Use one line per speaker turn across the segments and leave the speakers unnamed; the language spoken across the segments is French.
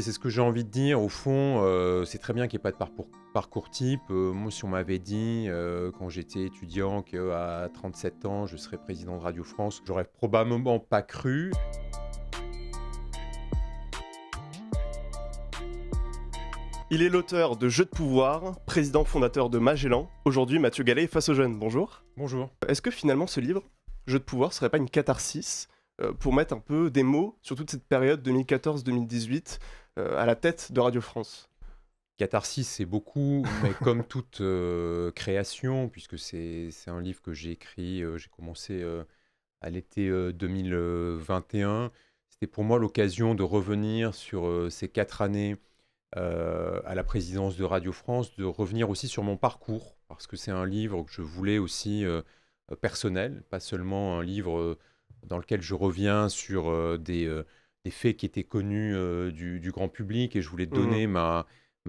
C'est ce que j'ai envie de dire. Au fond, euh, c'est très bien qu'il n'y ait pas de parcours, type. Euh, moi, si on m'avait dit euh, quand j'étais étudiant qu'à 37 ans, je serais président de Radio France, j'aurais
probablement pas cru. Il est l'auteur de Jeux de pouvoir, président fondateur de Magellan. Aujourd'hui, Mathieu Gallet face aux jeunes. Bonjour. Bonjour. Est-ce que finalement ce livre, Jeux de pouvoir, serait pas une catharsis euh, pour mettre un peu des mots sur toute cette période 2014-2018 euh, à la tête de Radio France Catharsis, c'est beaucoup, mais comme toute euh,
création, puisque c'est un livre que j'ai écrit, j'ai commencé à l'été 2021, c'était pour moi l'occasion de revenir sur ces quatre années à la présidence de Radio France, de revenir aussi sur mon parcours, parce que c'est un livre que je voulais aussi personnel, pas seulement un livre dans lequel je reviens sur euh, euh, des, faits qui étaient connus euh, du, grand public et je voulais mmh donner ma,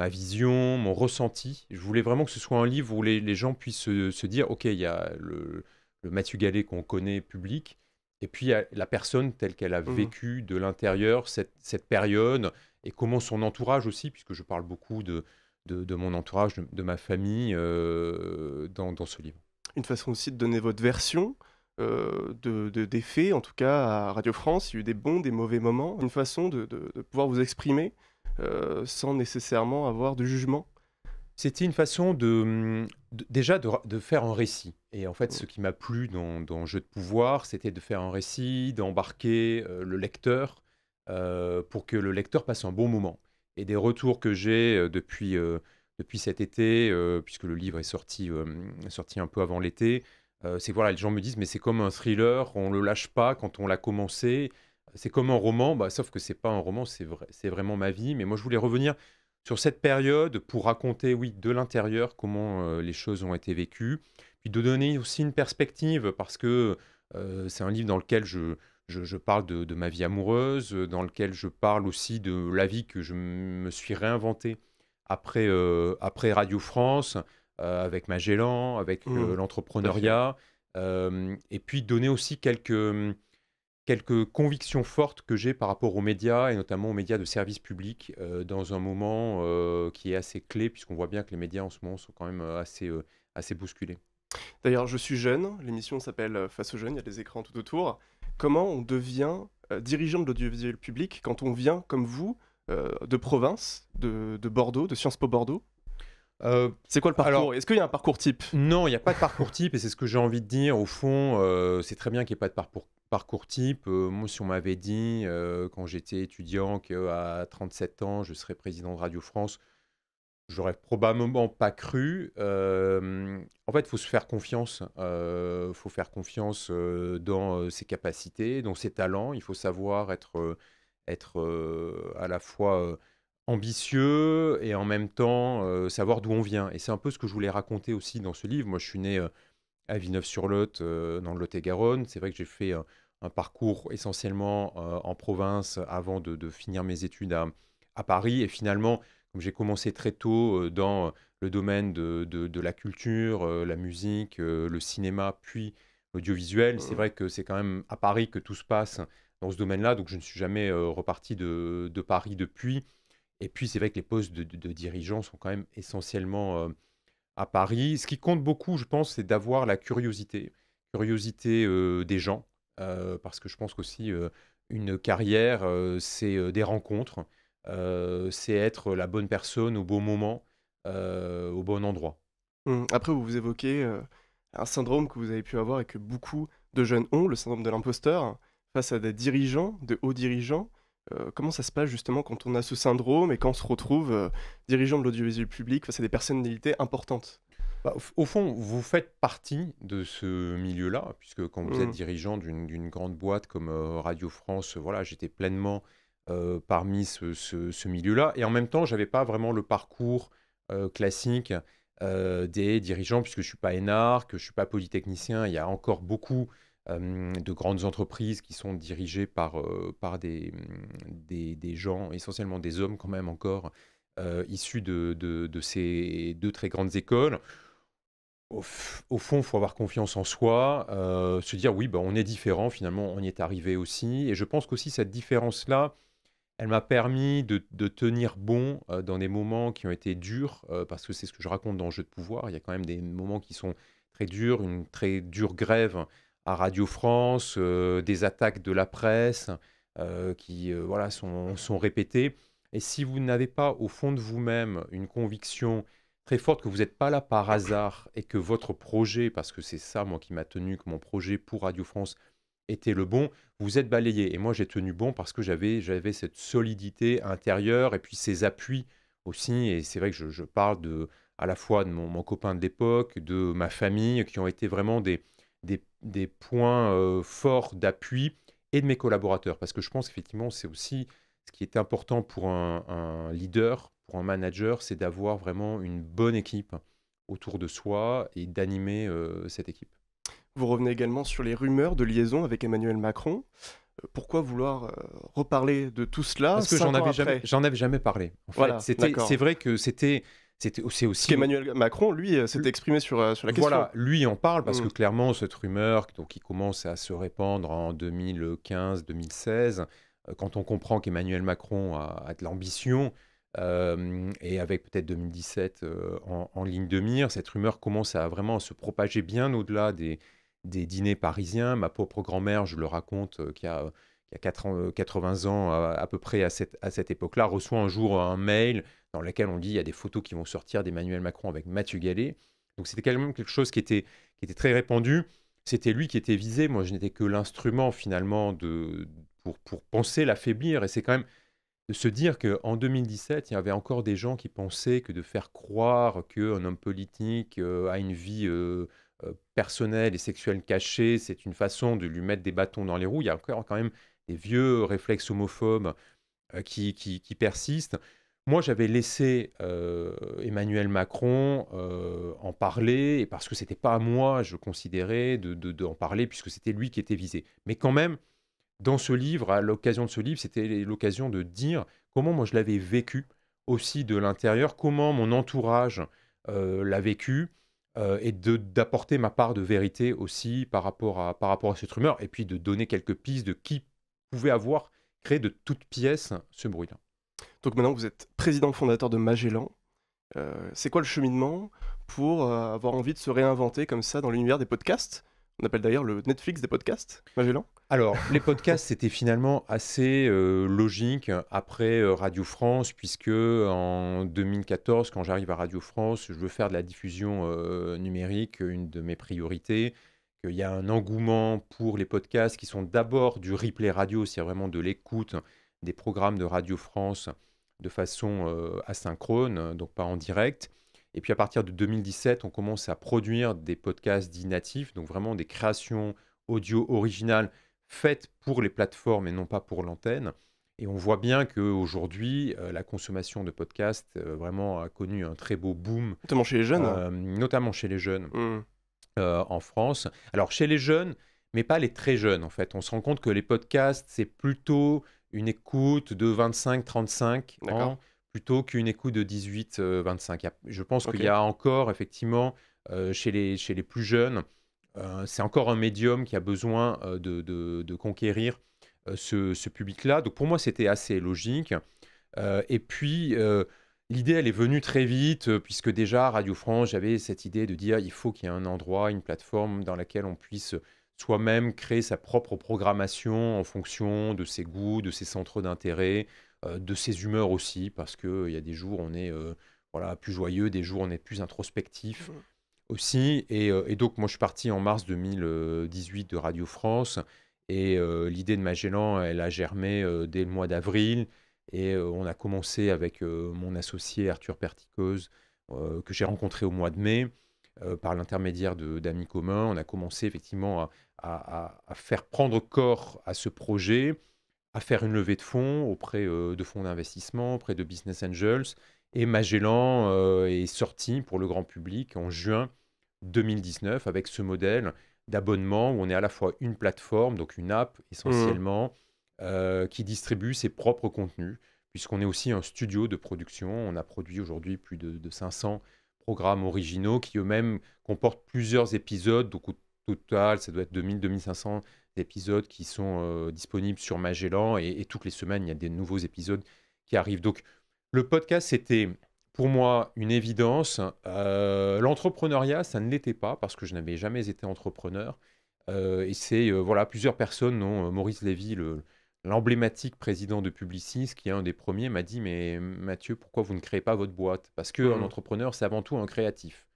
vision, mon ressenti. Je voulais vraiment que ce soit un livre où les, gens puissent se, dire, OK, il y a le, Mathieu Gallet qu'on connaît public, et puis la personne telle qu'elle a mmh vécu de l'intérieur cette, période, et comment son entourage aussi, puisque je parle beaucoup de, mon entourage, de, ma famille dans, ce livre.
Une façon aussi de donner votre version, euh, de, des faits, en tout cas à Radio France, il y a eu des bons, des mauvais moments, une façon de, pouvoir vous exprimer euh, sans nécessairement avoir de jugement. C'était une façon de,
déjà de, faire un récit. Et en fait, ce qui m'a plu dans, dans, Jeu de pouvoir, c'était de faire un récit, d'embarquer euh, le lecteur pour que le lecteur passe un bon moment. Et des retours que j'ai depuis, depuis cet été, puisque le livre est sorti, sorti un peu avant l'été, euh, c'est voilà, les gens me disent, mais c'est comme un thriller, on le lâche pas quand on l'a commencé. C'est comme un roman, bah, sauf que c'est pas un roman, c'est vraiment ma vie. Mais moi, je voulais revenir sur cette période pour raconter, oui, de l'intérieur comment euh, les choses ont été vécues, puis de donner aussi une perspective parce que euh, c'est un livre dans lequel je, parle de, ma vie amoureuse, dans lequel je parle aussi de la vie que je me suis réinventée après Radio France, euh, avec Magellan, avec euh, mmh. l'entrepreneuriat, euh, et puis donner aussi quelques hum, quelques convictions fortes que j'ai par rapport aux médias, et notamment aux médias de service public, dans un moment qui est assez clé, puisqu'on voit bien que les médias en ce moment sont quand même assez, assez bousculés.
D'ailleurs, je suis jeune, l'émission s'appelle Face aux jeunes, il y a des écrans tout autour. Comment on devient dirigeant de l'audiovisuel public quand on vient, comme vous, de province, de Bordeaux, de Sciences Po Bordeaux euh, c'est quoi le parcours Est-ce qu'il y a un
parcours type Non, il n'y a pas de parcours type et c'est ce que j'ai envie de dire. Au fond, euh, c'est très bien qu'il n'y ait pas de parcours, type. Euh, moi, si on m'avait dit quand j'étais étudiant qu'à 37 ans, je serais président de Radio France, j'aurais probablement pas cru. en fait, il faut se faire confiance. Il faut faire confiance dans ses capacités, dans ses talents. Il faut savoir être, être à la fois ambitieux et en même temps euh, savoir d'où on vient. Et c'est un peu ce que je voulais raconter aussi dans ce livre. Moi, je suis né euh, à Villeneuve-sur-Lot, euh, dans le Lot-et-Garonne. C'est vrai que j'ai fait un parcours essentiellement en province avant de, finir mes études à, Paris. Et finalement, comme j'ai commencé très tôt dans le domaine de, de, de la culture, la musique, le cinéma, puis l'audiovisuel, c'est mmh. vrai que c'est quand même à Paris que tout se passe dans ce domaine-là. Donc, je ne suis jamais reparti de, Paris depuis. Et puis, c'est vrai que les postes de, dirigeants sont quand même essentiellement euh, à Paris. Ce qui compte beaucoup, je pense, c'est d'avoir la curiosité, curiosité euh, des gens, euh, parce que je pense qu'aussi, une carrière, c'est des rencontres,
c'est être la bonne personne au bon moment, au bon endroit. Hum, après, vous évoquez un syndrome que vous avez pu avoir et que beaucoup de jeunes ont, le syndrome de l'imposteur, hein, face à des dirigeants, de hauts dirigeants. Euh, comment ça se passe justement quand on a ce syndrome et quand on se retrouve euh, dirigeant de l'audiovisuel public face à des personnalités importantes bah, Au fond, vous faites partie
de ce milieu-là, puisque quand vous êtes mmh. dirigeant d'une grande boîte comme euh, Radio France, voilà, j'étais pleinement parmi ce, ce milieu-là. Et en même temps, je n'avais pas vraiment le parcours classique des dirigeants, puisque je ne suis pas énarque, je ne suis pas polytechnicien, il y a encore beaucoup euh, de grandes entreprises qui sont dirigées par, euh, par des, des, gens, essentiellement des hommes quand même encore, euh, issus de, de, ces deux très grandes écoles au, fond, il faut avoir confiance en soi, se dire oui, bah, on est différent, finalement, on y est arrivé aussi. Et je pense qu'aussi cette différence-là, elle m'a permis de, de, tenir bon dans des moments qui ont été durs, parce que c'est ce que je raconte dans le Jeu de pouvoir. Il y a quand même des moments qui sont très durs, une très dure grève à Radio France, euh, des attaques de la presse euh, qui euh, voilà, sont, sont répétées. Et si vous n'avez pas au fond de vous-même une conviction très forte que vous n'êtes pas là par hasard et que votre projet, parce que c'est ça moi qui m'a tenu, que mon projet pour Radio France était le bon, vous êtes balayé. Et moi j'ai tenu bon parce que j'avais, j'avais cette solidité intérieure et puis ces appuis aussi. Et c'est vrai que je, parle de, à la fois de mon, mon copain de l'époque, de ma famille, qui ont été vraiment des, des, points euh, forts d'appui et de mes collaborateurs. Parce que je pense qu'effectivement, c'est aussi ce qui est important pour un, leader, pour un manager, c'est d'avoir vraiment une bonne équipe autour de soi et d'animer euh, cette équipe.
Vous revenez également sur les rumeurs de liaison avec Emmanuel Macron. Euh, pourquoi vouloir reparler de tout cela Parce que j'en avais, jamais, avais jamais parlé. En c'est vrai que c'était c'était aussi. aussi... Emmanuel Macron, lui, euh, s'est exprimé sur, euh, la question. Voilà, lui
en parle parce que mm. clairement, cette rumeur donc, qui commence à se répandre en 2015-2016, euh, quand on comprend qu'Emmanuel Macron a, de l'ambition, et avec peut-être 2017 en, ligne de mire, cette rumeur commence à vraiment se propager bien au-delà des, des dîners parisiens. Ma pauvre grand-mère, je le raconte, qui a il y a 80 ans euh, à, peu près à cette, à cette époque-là, reçoit un jour un mail dans lequel on dit il y a des photos qui vont sortir d'Emmanuel Macron avec Mathieu Gallet. Donc c'était quand même quelque chose qui était, qui était très répandu. C'était lui qui était visé. Moi, je n'étais que l'instrument finalement de, pour, pour penser l'affaiblir. Et c'est quand même de se dire qu'en 2017, il y avait encore des gens qui pensaient que de faire croire qu'un homme politique euh, a une vie euh, personnelle et sexuelle cachée, c'est une façon de lui mettre des bâtons dans les roues. Il y a encore quand même des vieux réflexes homophobes euh, qui, qui, persistent. Moi, j'avais laissé euh, Emmanuel Macron euh, en parler, et parce que c'était pas à moi, je considérais, d'en de, de, parler, puisque c'était lui qui était visé. Mais quand même, dans ce livre, à l'occasion de ce livre, c'était l'occasion de dire comment moi je l'avais vécu aussi de l'intérieur, comment mon entourage l'a vécu, et d'apporter ma part de vérité aussi par rapport, à, par rapport à cette rumeur, et puis de donner quelques
pistes de qui pouvez avoir créé de toutes pièces ce bruit-là. Donc maintenant vous êtes président fondateur de Magellan, euh, c'est quoi le cheminement pour euh, avoir envie de se réinventer comme ça dans l'univers des podcasts on appelle d'ailleurs le Netflix des podcasts, Magellan.
Alors, les podcasts, c'était finalement assez euh, logique après Radio France, puisque en 2014, quand j'arrive à Radio France, je veux faire de la diffusion numérique, une de mes priorités. Il y a un engouement pour les podcasts qui sont d'abord du replay radio, c'est vraiment de l'écoute des programmes de Radio France de façon euh, asynchrone, donc pas en direct. Et puis à partir de 2017, on commence à produire des podcasts dits natifs, donc vraiment des créations audio originales faites pour les plateformes et non pas pour l'antenne. Et on voit bien qu'aujourd'hui, aujourd'hui, euh, la consommation de podcasts euh, vraiment a connu un très beau boom. Notamment chez les jeunes. Notamment chez les jeunes. Mmh. Euh, en France. Alors chez les jeunes, mais pas les très jeunes en fait. On se rend compte que les podcasts, c'est plutôt une écoute de 25-35 ans plutôt qu'une écoute de 18-25. Euh, je pense qu'il y a encore effectivement euh, chez, les, chez les plus jeunes, c'est encore un médium qui a besoin de, de, conquérir ce, ce public-là. Donc pour moi, c'était assez logique. et puis L'idée, elle est venue très vite, euh, puisque déjà, Radio France, j'avais cette idée de dire il faut qu'il y ait un endroit, une plateforme dans laquelle on puisse soi-même créer sa propre programmation en fonction de ses goûts, de ses centres d'intérêt, euh, de ses humeurs aussi, parce qu'il euh, y a des jours, on est voilà, plus joyeux, des jours, on est plus introspectif mmh. aussi. Et, et, donc, moi, je suis parti en mars 2018 de Radio France, et l'idée de Magellan, elle a germé dès le mois d'avril. Et on a commencé avec mon associé Arthur Perticoz, que j'ai rencontré au mois de mai, par l'intermédiaire d'amis communs. On a commencé effectivement à, faire prendre corps à ce projet, à faire une levée de fonds auprès de fonds d'investissement, auprès de Business Angels. Et Magellan est sorti pour le grand public en juin 2019 avec ce modèle d'abonnement où on est à la fois une plateforme, donc une app mmh. essentiellement, euh, qui distribue ses propres contenus, puisqu'on est aussi un studio de production. On a produit aujourd'hui plus de, 500 programmes originaux qui eux-mêmes comportent plusieurs épisodes. Donc au total, ça doit être 2000-2500 épisodes qui sont euh, disponibles sur Magellan. Et, toutes les semaines, il y a des nouveaux épisodes qui arrivent. Donc le podcast, c'était pour moi une évidence. Euh, l'entrepreneuriat, ça ne l'était pas parce que je n'avais jamais été entrepreneur. et c'est voilà plusieurs personnes, dont Maurice Lévy, le, l'emblématique président de Publicis, qui est un des premiers, m'a dit Mais Mathieu, pourquoi vous ne créez pas votre boîte Parce qu'un un mmh. entrepreneur, c'est avant tout un créatif.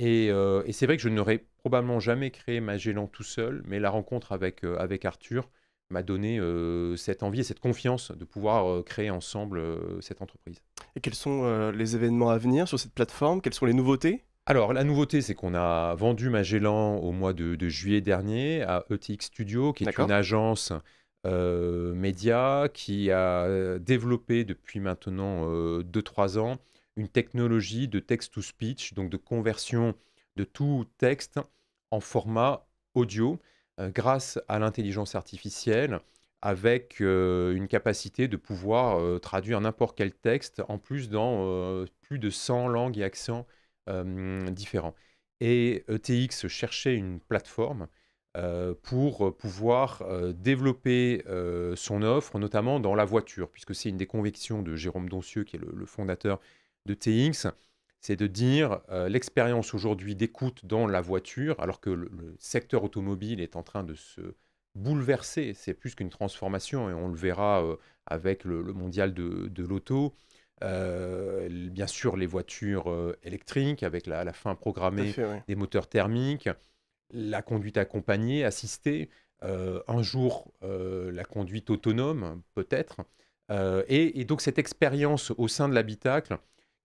Euh, et, c'est vrai que je n'aurais probablement jamais créé Magellan tout seul, mais la rencontre avec, euh, avec Arthur m'a donné euh, cette envie et cette confiance de pouvoir créer ensemble cette entreprise. Et quels sont les événements à venir sur cette plateforme Quelles sont les nouveautés alors, la nouveauté, c'est qu'on a vendu Magellan au mois de, de juillet dernier à ETX Studio, qui est une agence euh, média qui a euh, développé depuis maintenant 2-3 euh, ans une technologie de text-to-speech, donc de conversion de tout texte en format audio grâce à l'intelligence artificielle avec une capacité de pouvoir traduire n'importe quel texte, en plus dans plus de 100 langues et accents différents. Et ETX cherchait une plateforme euh, pour euh, pouvoir euh, développer son offre, notamment dans la voiture, puisque c'est une des convictions de Jérôme Doncieux, qui est le, fondateur de TX, c'est de dire l'expérience aujourd'hui d'écoute dans la voiture, alors que le, secteur automobile est en train de se bouleverser, c'est plus qu'une transformation, et on le verra avec le, mondial de, l'auto, bien sûr, les voitures électriques, avec la, la fin programmée des moteurs thermiques, la conduite accompagnée, assistée, euh, un jour euh, la conduite autonome, peut-être. Euh, et, donc cette expérience au sein de l'habitacle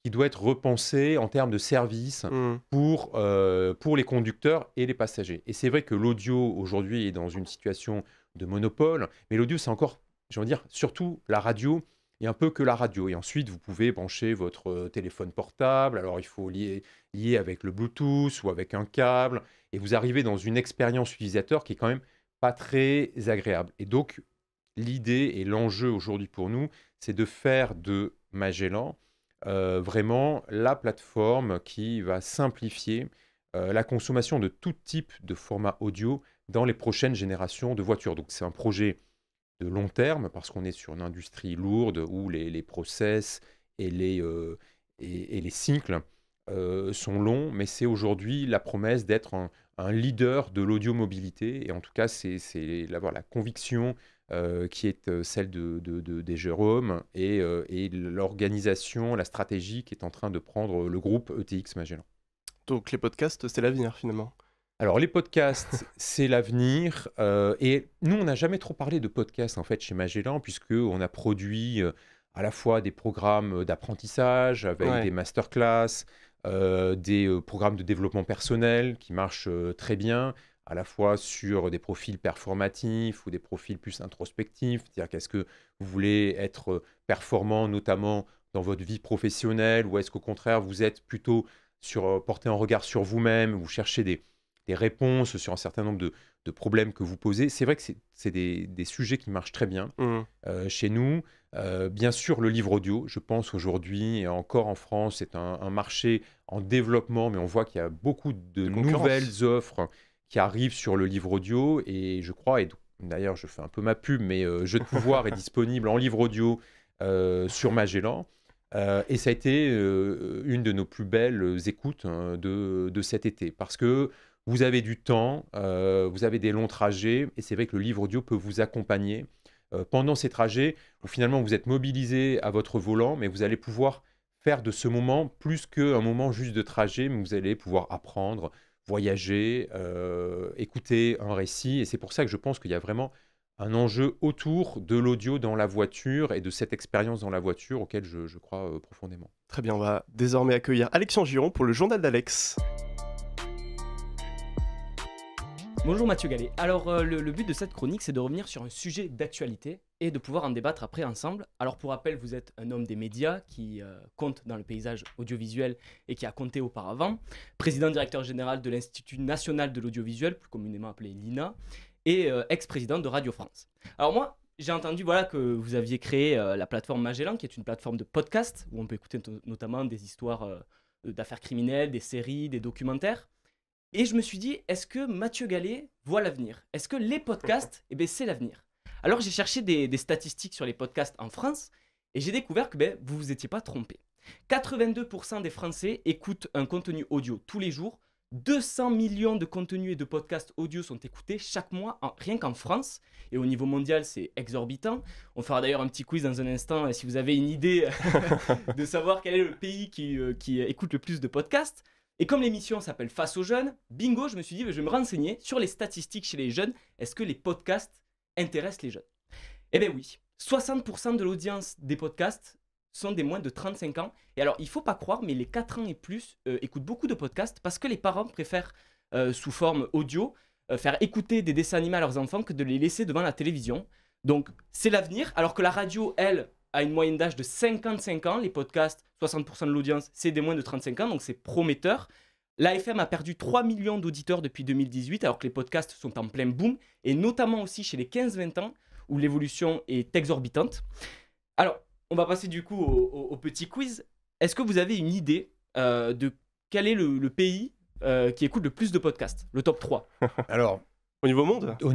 qui doit être repensée en termes de service mmh. pour, pour les conducteurs et les passagers. Et c'est vrai que l'audio aujourd'hui est dans une situation de monopole, mais l'audio c'est encore, je envie dire, surtout la radio et un peu que la radio. Et ensuite, vous pouvez brancher votre téléphone portable. Alors, il faut lier, lier avec le Bluetooth ou avec un câble et vous arrivez dans une expérience utilisateur qui est quand même pas très agréable. Et donc, l'idée et l'enjeu aujourd'hui pour nous, c'est de faire de Magellan euh, vraiment la plateforme qui va simplifier euh, la consommation de tout type de format audio dans les prochaines générations de voitures. Donc, c'est un projet de long terme parce qu'on est sur une industrie lourde où les, process et les, euh, et, et les cycles euh, sont longs, mais c'est aujourd'hui la promesse d'être un, leader de l'audio-mobilité. Et en tout cas, c'est la, la conviction euh, qui est euh, celle de, des Jérôme et, l'organisation, la stratégie qui est en train de prendre le groupe ETX Magellan.
Donc les podcasts, c'est l'avenir finalement.
Alors les podcasts, c'est l'avenir. et nous, on n'a jamais trop parlé de podcasts en fait chez Magellan, puisque on a produit à la fois des programmes d'apprentissage avec des masterclass, euh, des euh, programmes de développement personnel qui marchent euh, très bien, à la fois sur des profils performatifs ou des profils plus introspectifs, c'est-à-dire qu'est-ce que vous voulez être performant notamment dans votre vie professionnelle ou est-ce qu'au contraire vous êtes plutôt sur porter un regard sur vous-même, vous cherchez des réponses sur un certain nombre de, de problèmes que vous posez. C'est vrai que c'est des, sujets qui marchent très bien mmh. euh, chez nous. Euh, bien sûr, le livre audio, je pense aujourd'hui, et encore en France, c'est un, marché en développement, mais on voit qu'il y a beaucoup de, nouvelles offres qui arrivent sur le livre audio, et je crois, et d'ailleurs je fais un peu ma pub, mais euh, Jeu de pouvoir est disponible en livre audio sur Magellan. et ça a été une de nos plus belles écoutes hein, de, de, cet été, parce que vous avez du temps, euh, vous avez des longs trajets, et c'est vrai que le livre audio peut vous accompagner euh, pendant ces trajets, où finalement vous êtes mobilisé à votre volant, mais vous allez pouvoir faire de ce moment plus qu'un moment juste de trajet, mais vous allez pouvoir apprendre, voyager, euh, écouter un récit, et c'est pour ça que je pense qu'il y a vraiment un enjeu autour de l'audio dans la voiture et de cette expérience dans la voiture auquel je, crois
profondément. Très bien, on va désormais accueillir Alexandre Giron pour le journal d'Alex.
Bonjour Mathieu Gallet. Alors euh, le, but de cette chronique c'est de revenir sur un sujet d'actualité et de pouvoir en débattre après ensemble. Alors pour rappel, vous êtes un homme des médias qui euh, compte dans le paysage audiovisuel et qui a compté auparavant, président directeur général de l'Institut national de l'audiovisuel, plus communément appelé l'INA, et euh, ex-président de Radio France. Alors moi, j'ai entendu voilà que vous aviez créé la plateforme Magellan qui est une plateforme de podcast où on peut écouter notamment des histoires d'affaires criminelles, des séries, des documentaires. Et je me suis dit, est-ce que Mathieu Gallet voit l'avenir Est-ce que les podcasts, eh ben, c'est l'avenir Alors j'ai cherché des, statistiques sur les podcasts en France et j'ai découvert que ben, vous vous étiez pas trompé. 82% des Français écoutent un contenu audio tous les jours. 200 millions de contenus et de podcasts audio sont écoutés chaque mois, rien qu'en France. Et au niveau mondial, c'est exorbitant. On fera d'ailleurs un petit quiz dans un instant Et euh, si vous avez une idée de savoir quel est le pays qui euh, écoute le plus de podcasts. Et comme l'émission s'appelle Face aux jeunes, bingo, je me suis dit, je vais me renseigner sur les statistiques chez les jeunes. Est-ce que les podcasts intéressent les jeunes Eh bien oui, 60% de l'audience des podcasts sont des moins de 35 ans. Et alors, il faut pas croire, mais les 4 ans et plus euh, écoutent beaucoup de podcasts parce que les parents préfèrent, euh, sous forme audio, euh, faire écouter des dessins animés à leurs enfants que de les laisser devant la télévision. Donc, c'est l'avenir, alors que la radio, elle, à une moyenne d'âge de 55 ans. Les podcasts, 60% de l'audience, c'est des moins de 35 ans, donc c'est prometteur. L'AFM FM a perdu 3 millions d'auditeurs depuis 2018, alors que les podcasts sont en plein boom, et notamment aussi chez les 15-20 ans, où l'évolution est exorbitante. Alors, on va passer du coup au, petit quiz. Est-ce que vous avez une idée euh, de quel est le, pays euh, qui écoute le plus de podcasts Le top 3 Alors, au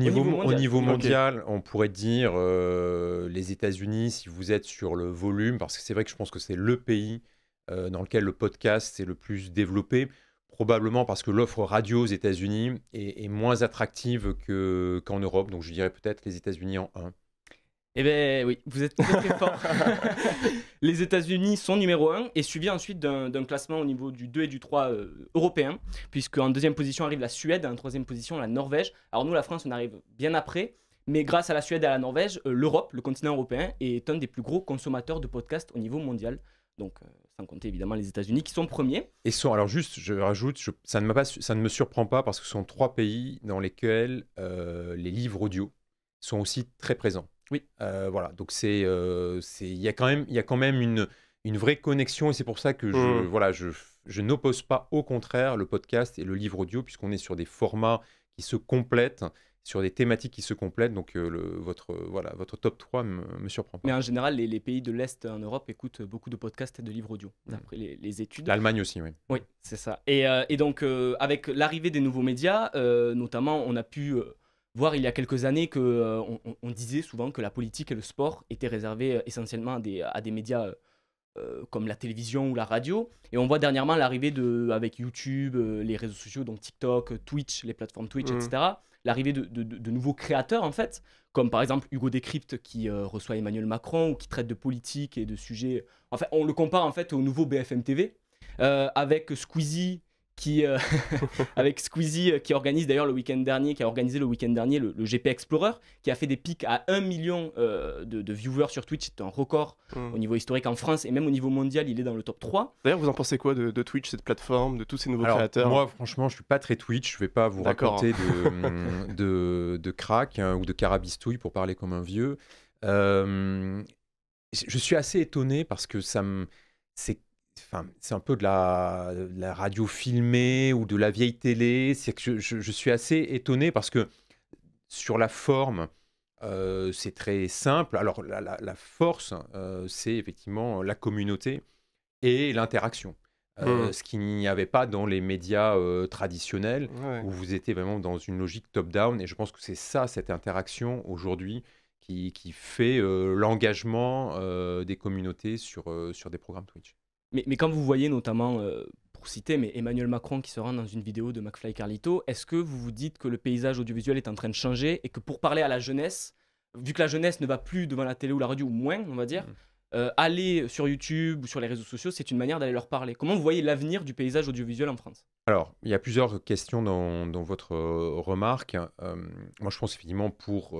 niveau mondial, on
pourrait dire euh, les États-Unis, si vous êtes sur le volume, parce que c'est vrai que je pense que c'est le pays euh, dans lequel le podcast est le plus développé, probablement parce que l'offre radio aux États-Unis est, moins attractive qu'en Europe. Donc je dirais peut-être les États-Unis en un.
Eh bien, oui, vous êtes très, fort. les États-Unis sont numéro 1 et suivi ensuite d'un classement au niveau du 2 et du 3 euh, européen, puisque en deuxième position arrive la Suède, en troisième position la Norvège. Alors nous, la France, on arrive bien après, mais grâce à la Suède et à la Norvège, euh, l'Europe, le continent européen, est un des plus gros consommateurs de podcasts au niveau mondial. Donc, euh, sans compter évidemment les États-Unis qui sont premiers.
Et sont, alors juste, je rajoute, ça ne me surprend pas parce que ce sont trois pays dans lesquels les livres audio sont aussi très présents. Oui. Euh, voilà, donc euh, c'est il y a quand même il y a quand même une une vraie connexion et c'est pour ça que je mmh. voilà je n'oppose pas au contraire le podcast et le livre audio puisqu'on est sur des formats qui se complètent sur des thématiques qui se complètent. Donc euh, le, votre, voilà, votre top 3 me, me surprend. Pas. Mais en
général, les, pays de l'Est en Europe écoutent beaucoup de podcasts et de livres audio, mmh. d'après les, études. L'Allemagne aussi, oui. Oui, c'est ça. et donc, avec l'arrivée des nouveaux médias, notamment, on a pu voire il y a quelques années que euh, on, disait souvent que la politique et le sport étaient réservés euh, essentiellement à des, médias euh, comme la télévision ou la radio. Et on voit dernièrement l'arrivée de, avec YouTube, les réseaux sociaux, donc TikTok, Twitch, les plateformes Twitch, etc. Mm. L'arrivée de, nouveaux créateurs, en fait, comme par exemple Hugo Décrypte qui reçoit Emmanuel Macron ou qui traite de politique et de sujets. En fait, on le compare en fait au nouveau BFM TV, avec Squeezie qui, euh, avec Squeezie, euh, qui organise d'ailleurs le week-end dernier, qui a organisé le week-end dernier le, GP Explorer, qui a fait des pics à 1 million euh, de, viewers sur Twitch. C'est un record hmm. au niveau historique en France et même au niveau mondial, il est dans le top 3. D'ailleurs, vous en pensez quoi de, Twitch, cette plateforme, de tous ces nouveaux créateurs Moi,
franchement, je suis pas très Twitch. Je vais pas vous raconter de, de, crack hein, ou de carabistouille pour parler comme un vieux. je suis assez étonné parce que ça me. C'est c'est un peu de la, radio filmée ou de la vieille télé. C'est que je, suis assez étonné parce que sur la forme, euh, c'est très simple. Alors la, force, euh, c'est effectivement la communauté et l'interaction. Euh, hmm. Ce qu'il n'y avait pas dans les médias traditionnels, où vous étiez vraiment dans une logique top-down. Et je pense que c'est ça, cette interaction aujourd'hui, qui, qui, fait l'engagement des communautés sur, sur des programmes
Twitch. Mais, quand vous voyez notamment, euh, pour citer, mais Emmanuel Macron qui se rend dans une vidéo de McFly Carlito, est-ce que vous vous dites que le paysage audiovisuel est en train de changer et que pour parler à la jeunesse, vu que la jeunesse ne va plus devant la télé ou la radio, ou moins, on va dire, mm. euh, aller sur YouTube ou sur les réseaux sociaux, c'est une manière d'aller leur parler. Comment vous voyez l'avenir du paysage audiovisuel en France
Alors, il y a plusieurs questions dans, votre euh, remarque. moi, je pense effectivement pour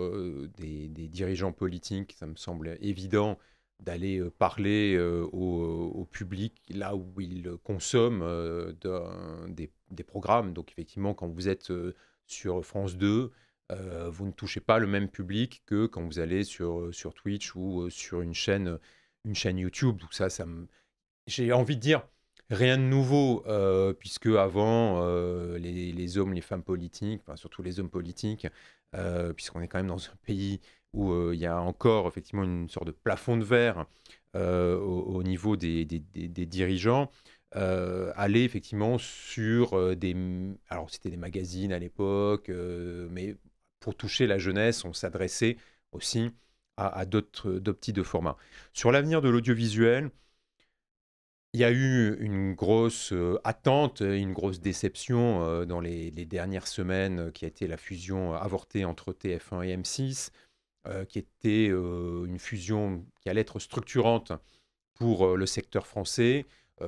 des, dirigeants politiques, ça me semble évident d'aller euh, parler euh, euh, au, public là où il consomment des, programmes. Donc effectivement, quand vous êtes sur France 2, vous ne touchez pas le même public que quand vous allez sur, sur Twitch ou sur une chaîne, une chaîne YouTube. Donc ça, ça j'ai envie de dire rien de nouveau, puisque avant, les, hommes, les femmes politiques, surtout les hommes politiques, puisqu'on est quand même dans un pays où euh, il y a encore effectivement une sorte de plafond de verre euh, au, niveau des, dirigeants. Euh, aller effectivement sur des... Alors c'était des magazines à l'époque, mais pour toucher la jeunesse, on s'adressait aussi à, d'autres petits de formats. Sur l'avenir de l'audiovisuel, il y a eu une grosse attente, une grosse déception dans les, dernières semaines qui a été la fusion avortée entre TF1 et M6. Euh, qui était euh, une fusion qui allait être structurante pour euh, le secteur français.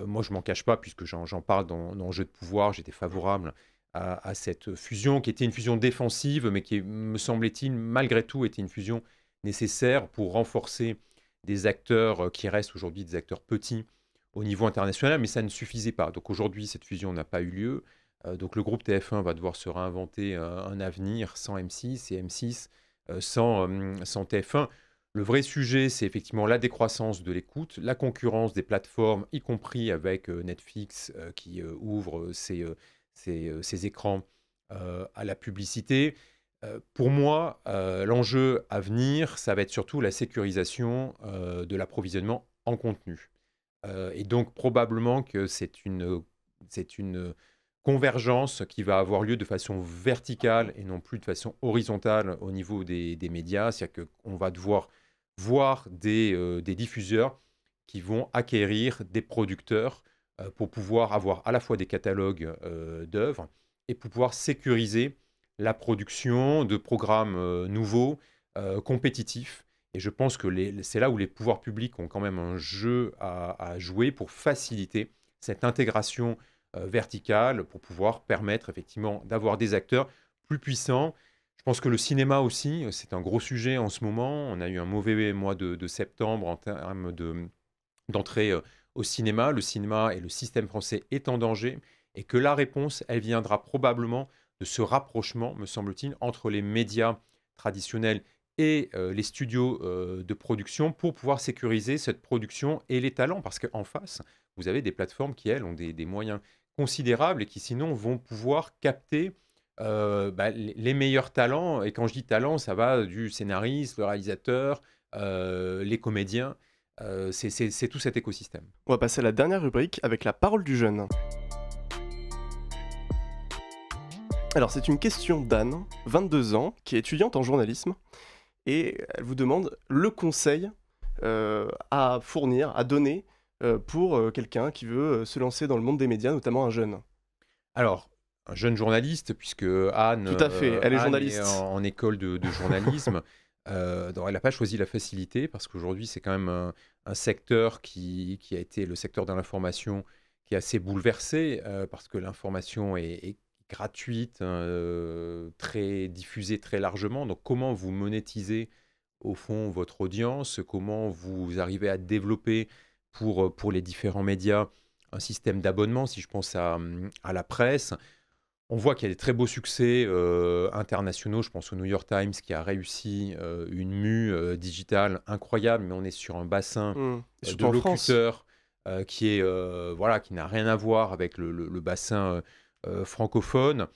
moi, je m'en cache pas, puisque j'en parle dans, dans Jeu de pouvoir, j'étais favorable à, cette fusion, qui était une fusion défensive, mais qui, me semblait-il, malgré tout, était une fusion nécessaire pour renforcer des acteurs qui restent aujourd'hui des acteurs petits au niveau international, mais ça ne suffisait pas. Donc aujourd'hui, cette fusion n'a pas eu lieu. donc le groupe TF1 va devoir se réinventer un avenir sans M6, et M6 euh, sans, hum, TF1. Le vrai sujet, c'est effectivement la décroissance de l'écoute, la concurrence des plateformes, y compris avec euh, Netflix euh, qui ouvre ses, écrans à la publicité. pour moi, l'enjeu à venir, ça va être surtout la sécurisation de l'approvisionnement en contenu. et donc, probablement que c'est une, c'est une convergence qui va avoir lieu de façon verticale et non plus de façon horizontale au niveau des, des médias. C'est-à-dire qu'on va devoir voir des, euh, des, diffuseurs qui vont acquérir des producteurs euh, pour pouvoir avoir à la fois des catalogues euh, d'œuvres et pour pouvoir sécuriser la production de programmes nouveaux, compétitifs. Et je pense que c'est là où les pouvoirs publics ont quand même un jeu à, à jouer pour faciliter cette intégration euh, verticale pour pouvoir permettre effectivement d'avoir des acteurs plus puissants. Je pense que le cinéma aussi, euh, c'est un gros sujet en ce moment. On a eu un mauvais mois de, septembre en termes d'entrée euh, au cinéma. Le cinéma et le système français est en danger et que la réponse, elle viendra probablement de ce rapprochement, me semble-t-il, entre les médias traditionnels et les studios de production pour pouvoir sécuriser cette production et les talents. Parce qu'en face, vous avez des plateformes qui, elles, ont des, des moyens considérables et qui sinon vont pouvoir capter euh, bah, les meilleurs talents. Et quand je dis talent, ça va du scénariste, le réalisateur, euh, les comédiens. Euh, c'est tout cet écosystème.
On va passer à la dernière rubrique avec la parole du jeune. Alors c'est une question d'Anne, 22 ans, qui est étudiante en journalisme, et elle vous demande le conseil à fournir, à donner euh, pour euh, quelqu'un qui veut euh, se lancer dans le monde des médias, notamment un jeune
Alors, un jeune journaliste, puisque Anne, fait, elle est, journaliste. en, école de, journalisme. elle n'a pas choisi la facilité parce qu'aujourd'hui, c'est quand même un, secteur qui, a été le secteur de l'information qui est assez bouleversé parce que l'information est, gratuite, hein, très diffusée très largement. Donc, comment vous monétisez au fond votre audience Comment vous arrivez à développer pour, euh, pour les différents médias, un système d'abonnement, si je pense à, à, la presse. On voit qu'il y a des très beaux succès euh, internationaux. Je pense au New York Times qui a réussi euh, une mue digitale incroyable, mais on est sur un bassin mmh. de locuteurs qui est voilà qui n'a rien à voir avec le, le bassin francophone.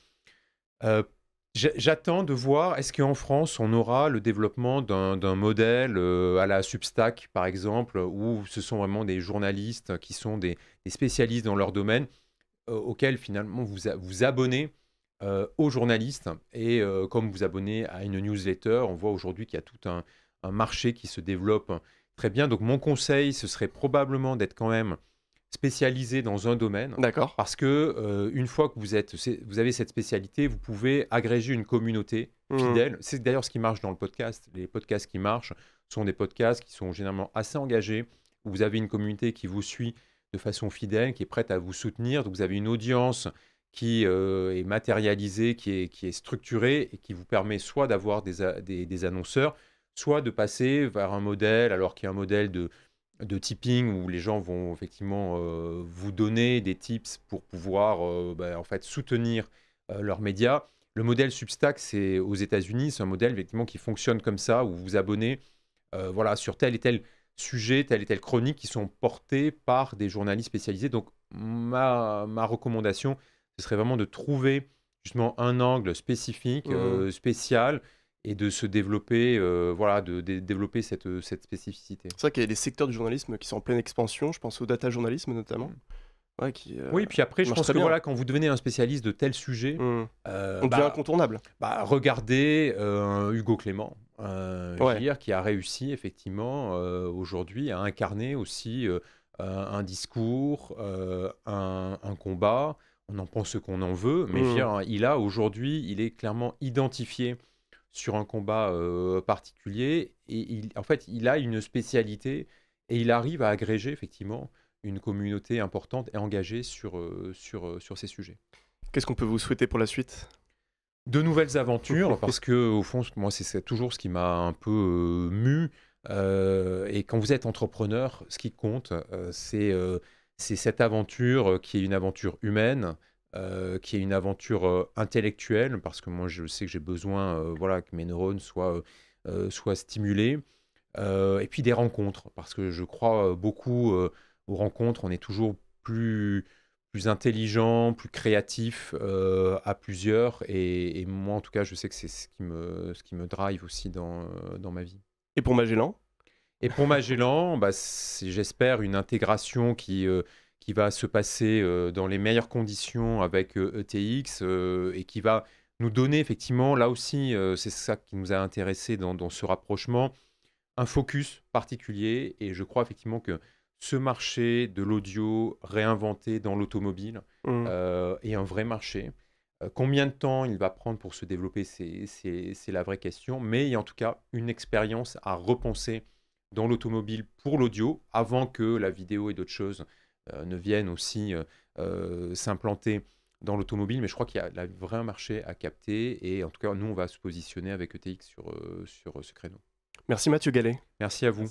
J'attends de voir, est-ce qu'en France, on aura le développement d'un modèle euh, à la Substack, par exemple, où ce sont vraiment des journalistes qui sont des, spécialistes dans leur domaine, euh, auxquels finalement vous vous abonnez euh, aux journalistes. Et comme vous abonnez à une newsletter, on voit aujourd'hui qu'il y a tout un, marché qui se développe très bien. Donc mon conseil, ce serait probablement d'être quand même spécialisé dans un domaine. D'accord. Parce que euh, une fois que vous êtes, vous avez cette spécialité, vous pouvez agréger une communauté mmh. fidèle. C'est d'ailleurs ce qui marche dans le podcast. Les podcasts qui marchent sont des podcasts qui sont généralement assez engagés. Où vous avez une communauté qui vous suit de façon fidèle, qui est prête à vous soutenir. Donc vous avez une audience qui euh, est matérialisée, qui est, qui est structurée et qui vous permet soit d'avoir des, des annonceurs, soit de passer vers un modèle, alors qu'il y a un modèle de de tipping où les gens vont effectivement euh, vous donner des tips pour pouvoir euh, bah, en fait soutenir euh, leurs médias. Le modèle Substack, c'est aux États-Unis, c'est un modèle effectivement qui fonctionne comme ça, où vous abonnez voilà, sur tel et tel sujet, telle et telle chronique qui sont portées par des journalistes spécialisés. Donc ma, recommandation, ce serait vraiment de trouver justement un angle spécifique, mmh. spécial, et de se développer, euh, voilà, de,
développer euh, cette, spécificité. C'est vrai qu'il y a des secteurs du journalisme qui sont en pleine expansion, je pense au data journalisme notamment. Mm. Euh, oui, puis après, je pense que voilà,
quand vous devenez un spécialiste de tel sujet, mm. on devient bah, incontournable. Bah, regardez Hugo Clément, qui a réussi effectivement aujourd'hui à incarner aussi un discours, un, combat. On en pense ce qu'on en veut, mais mm. il a aujourd'hui, il est clairement identifié sur un combat euh, particulier. Et il, en fait, il a une spécialité et il arrive à agréger effectivement une communauté importante et engagée sur, euh, euh, sur, ces sujets. Qu'est-ce qu'on peut vous souhaiter pour la suite De nouvelles aventures, parce que au fond, moi, c'est toujours ce qui m'a un peu mu. et quand vous êtes entrepreneur, ce qui compte, c'est c'est cette aventure qui est une aventure humaine, euh, qui est une aventure euh, intellectuelle, parce que moi je sais que j'ai besoin euh, voilà, que mes neurones soient, soient stimulés, et puis des rencontres, parce que je crois beaucoup aux rencontres, on est toujours plus, plus intelligent, plus créatif à plusieurs, et, moi en tout cas je sais que c'est ce, qui me, ce qui me drive aussi dans, dans ma vie. Et pour Magellan Et pour Magellan, bah, c'est j'espère une intégration qui qui va se passer euh, dans les meilleures conditions avec ETX euh, e euh, et qui va nous donner effectivement, là aussi, c'est ça qui nous a intéressé dans, ce rapprochement, un focus particulier. Et je crois effectivement que ce marché de l'audio réinventé dans l'automobile mmh. est un vrai marché. combien de temps il va prendre pour se développer, c'est la vraie question. Mais il y a en tout cas une expérience à repenser dans l'automobile pour l'audio avant que la vidéo et d'autres choses euh, ne viennent aussi euh, euh, s'implanter dans l'automobile, mais je crois qu'il y a un vrai marché à capter. Et en tout cas, nous, on va se positionner avec ETX sur, sur ce créneau.
Merci Mathieu Gallet. Merci à vous.